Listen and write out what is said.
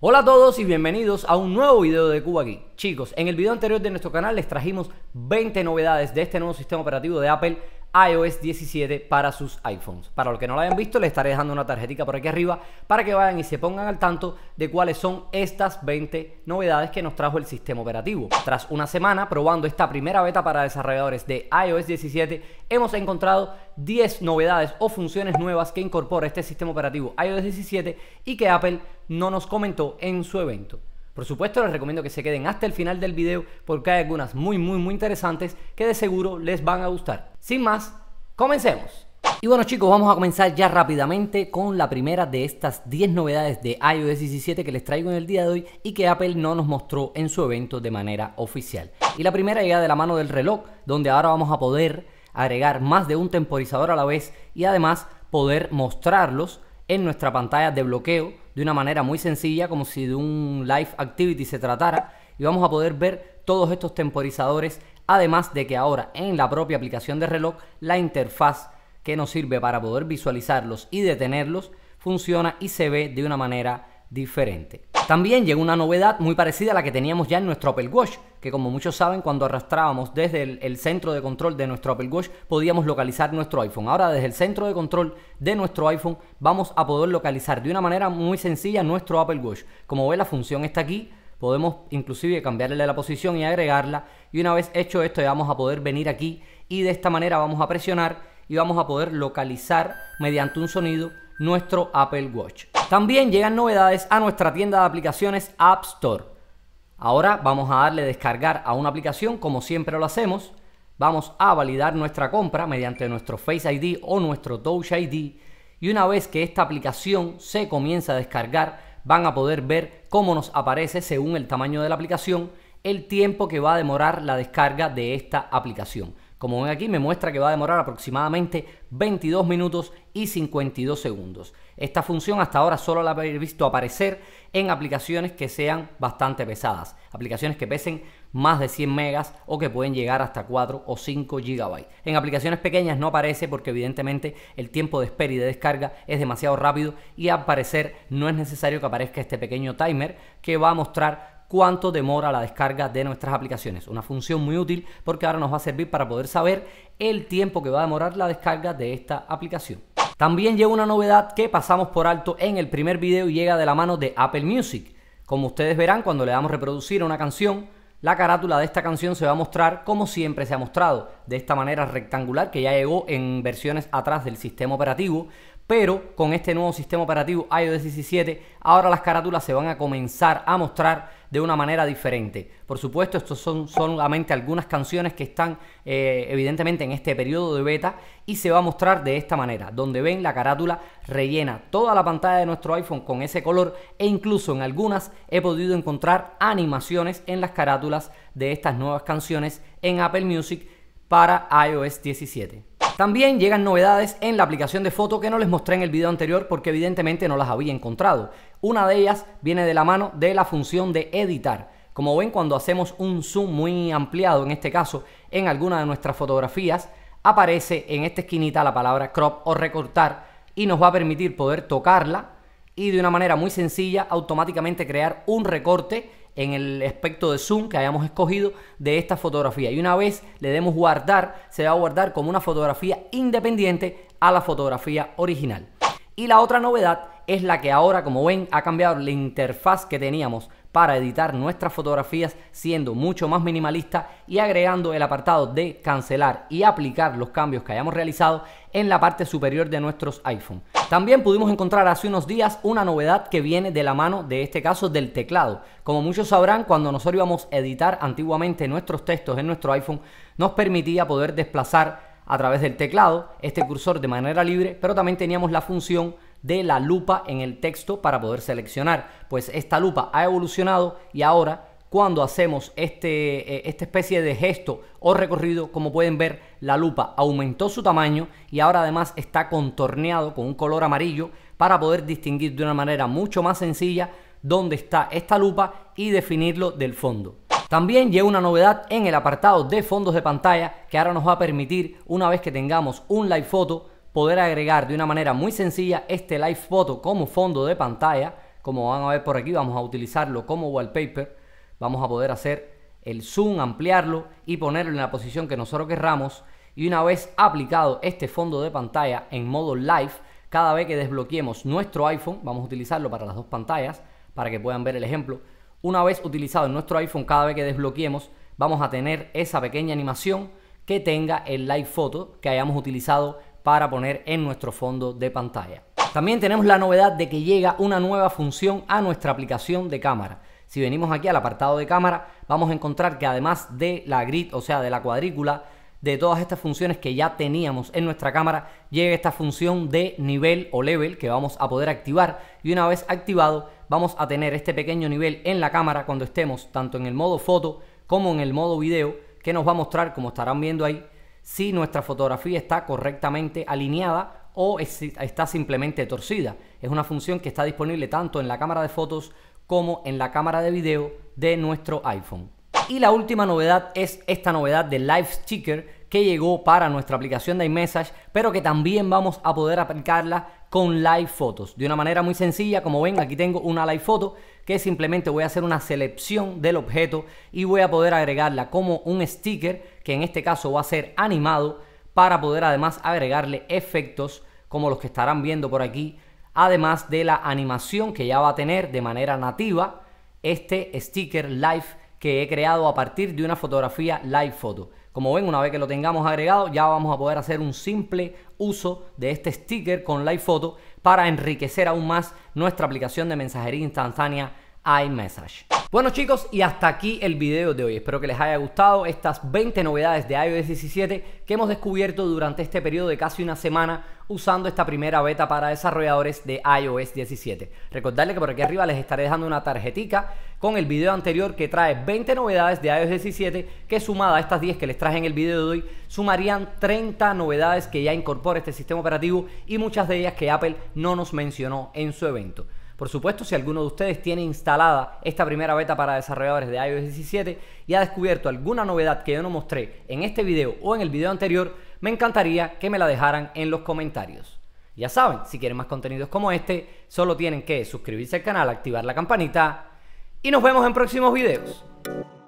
Hola a todos y bienvenidos a un nuevo video de Cuba aquí. Chicos, en el video anterior de nuestro canal les trajimos 20 novedades de este nuevo sistema operativo de Apple iOS 17 para sus iPhones. Para los que no lo hayan visto, les estaré dejando una tarjetita por aquí arriba para que vayan y se pongan al tanto de cuáles son estas 20 novedades que nos trajo el sistema operativo. Tras una semana probando esta primera beta para desarrolladores de iOS 17, hemos encontrado 10 novedades o funciones nuevas que incorpora este sistema operativo iOS 17 y que Apple no nos comentó en su evento. Por supuesto, les recomiendo que se queden hasta el final del video porque hay algunas muy, muy, muy interesantes que de seguro les van a gustar. Sin más, comencemos. Y bueno chicos, vamos a comenzar ya rápidamente con la primera de estas 10 novedades de iOS 17 que les traigo en el día de hoy y que Apple no nos mostró en su evento de manera oficial. Y la primera llega de la mano del reloj, donde ahora vamos a poder agregar más de un temporizador a la vez y además poder mostrarlos en nuestra pantalla de bloqueo de una manera muy sencilla, como si de un live activity se tratara, y vamos a poder ver todos estos temporizadores, además de que ahora en la propia aplicación de reloj, la interfaz que nos sirve para poder visualizarlos y detenerlos, funciona y se ve de una manera diferente. También llegó una novedad muy parecida a la que teníamos ya en nuestro Apple Watch, que como muchos saben, cuando arrastrábamos desde el, centro de control de nuestro Apple Watch, podíamos localizar nuestro iPhone. Ahora desde el centro de control de nuestro iPhone vamos a poder localizar de una manera muy sencilla nuestro Apple Watch. Como ve, la función está aquí. Podemos inclusive cambiarle la posición y agregarla. Y una vez hecho esto, vamos a poder venir aquí y de esta manera vamos a presionar y vamos a poder localizar mediante un sonido nuestro Apple Watch. También llegan novedades a nuestra tienda de aplicaciones App Store. Ahora vamos a darle descargar a una aplicación como siempre lo hacemos. Vamos a validar nuestra compra mediante nuestro Face ID o nuestro Touch ID. Y una vez que esta aplicación se comienza a descargar, van a poder ver cómo nos aparece según el tamaño de la aplicación el tiempo que va a demorar la descarga de esta aplicación. Como ven aquí, me muestra que va a demorar aproximadamente 22 minutos y 52 segundos. Esta función hasta ahora solo la he visto aparecer en aplicaciones que sean bastante pesadas, aplicaciones que pesen más de 100 megas o que pueden llegar hasta 4 o 5 gigabytes. En aplicaciones pequeñas no aparece porque evidentemente el tiempo de espera y de descarga es demasiado rápido y al parecer no es necesario que aparezca este pequeño timer que va a mostrar cuánto demora la descarga de nuestras aplicaciones. Una función muy útil porque ahora nos va a servir para poder saber el tiempo que va a demorar la descarga de esta aplicación. También llega una novedad que pasamos por alto en el primer video y llega de la mano de Apple Music. Como ustedes verán, cuando le damos reproducir a una canción, la carátula de esta canción se va a mostrar como siempre se ha mostrado, de esta manera rectangular que ya llegó en versiones atrás del sistema operativo, pero con este nuevo sistema operativo iOS 17, ahora las carátulas se van a comenzar a mostrar de una manera diferente. Por supuesto, estos son solamente algunas canciones que están eh, evidentemente en este periodo de beta y se va a mostrar de esta manera, donde ven la carátula rellena toda la pantalla de nuestro iPhone con ese color e incluso en algunas he podido encontrar animaciones en las carátulas de estas nuevas canciones en Apple Music para iOS 17. También llegan novedades en la aplicación de foto que no les mostré en el video anterior porque evidentemente no las había encontrado. Una de ellas viene de la mano de la función de editar. Como ven, cuando hacemos un zoom muy ampliado, en este caso, en alguna de nuestras fotografías, aparece en esta esquinita la palabra crop o recortar y nos va a permitir poder tocarla y de una manera muy sencilla automáticamente crear un recorte en el aspecto de zoom que hayamos escogido de esta fotografía. Y una vez le demos guardar, se va a guardar como una fotografía independiente a la fotografía original. Y la otra novedad es la que ahora, como ven, ha cambiado la interfaz que teníamos para editar nuestras fotografías siendo mucho más minimalista y agregando el apartado de cancelar y aplicar los cambios que hayamos realizado en la parte superior de nuestros iPhone. También pudimos encontrar hace unos días una novedad que viene de la mano de este caso del teclado. Como muchos sabrán, cuando nosotros íbamos a editar antiguamente nuestros textos en nuestro iPhone, nos permitía poder desplazar a través del teclado este cursor de manera libre, pero también teníamos la función de la lupa en el texto para poder seleccionar. Pues esta lupa ha evolucionado y ahora cuando hacemos este, eh, esta especie de gesto o recorrido, como pueden ver, la lupa aumentó su tamaño y ahora además está contorneado con un color amarillo para poder distinguir de una manera mucho más sencilla dónde está esta lupa y definirlo del fondo. También llega una novedad en el apartado de fondos de pantalla que ahora nos va a permitir, una vez que tengamos un live photo, poder agregar de una manera muy sencilla este live photo como fondo de pantalla. Como van a ver por aquí, vamos a utilizarlo como wallpaper. Vamos a poder hacer el zoom, ampliarlo y ponerlo en la posición que nosotros querramos. Y una vez aplicado este fondo de pantalla en modo live, cada vez que desbloqueemos nuestro iPhone, vamos a utilizarlo para las dos pantallas, para que puedan ver el ejemplo. Una vez utilizado en nuestro iPhone, cada vez que desbloqueemos, vamos a tener esa pequeña animación que tenga el live photo que hayamos utilizado para poner en nuestro fondo de pantalla. También tenemos la novedad de que llega una nueva función a nuestra aplicación de cámara. Si venimos aquí al apartado de cámara, vamos a encontrar que además de la grid, o sea, de la cuadrícula, de todas estas funciones que ya teníamos en nuestra cámara, llega esta función de nivel o level que vamos a poder activar y una vez activado vamos a tener este pequeño nivel en la cámara cuando estemos tanto en el modo foto como en el modo video que nos va a mostrar, como estarán viendo ahí, si nuestra fotografía está correctamente alineada o está simplemente torcida. Es una función que está disponible tanto en la cámara de fotos como en la cámara de video de nuestro iPhone. Y la última novedad es esta novedad de Live Sticker que llegó para nuestra aplicación de iMessage, pero que también vamos a poder aplicarla con Live Photos De una manera muy sencilla, como ven, aquí tengo una Live Photo que simplemente voy a hacer una selección del objeto y voy a poder agregarla como un sticker que en este caso va a ser animado, para poder además agregarle efectos como los que estarán viendo por aquí, además de la animación que ya va a tener de manera nativa este sticker live que he creado a partir de una fotografía live photo. Como ven, una vez que lo tengamos agregado, ya vamos a poder hacer un simple uso de este sticker con live photo para enriquecer aún más nuestra aplicación de mensajería instantánea iMessage. Bueno chicos, y hasta aquí el video de hoy. Espero que les haya gustado estas 20 novedades de iOS 17 que hemos descubierto durante este periodo de casi una semana usando esta primera beta para desarrolladores de iOS 17. Recordarles que por aquí arriba les estaré dejando una tarjetica con el video anterior que trae 20 novedades de iOS 17 que sumada a estas 10 que les traje en el video de hoy sumarían 30 novedades que ya incorpora este sistema operativo y muchas de ellas que Apple no nos mencionó en su evento. Por supuesto, si alguno de ustedes tiene instalada esta primera beta para desarrolladores de iOS 17 y ha descubierto alguna novedad que yo no mostré en este video o en el video anterior, me encantaría que me la dejaran en los comentarios. Ya saben, si quieren más contenidos como este, solo tienen que suscribirse al canal, activar la campanita y nos vemos en próximos videos.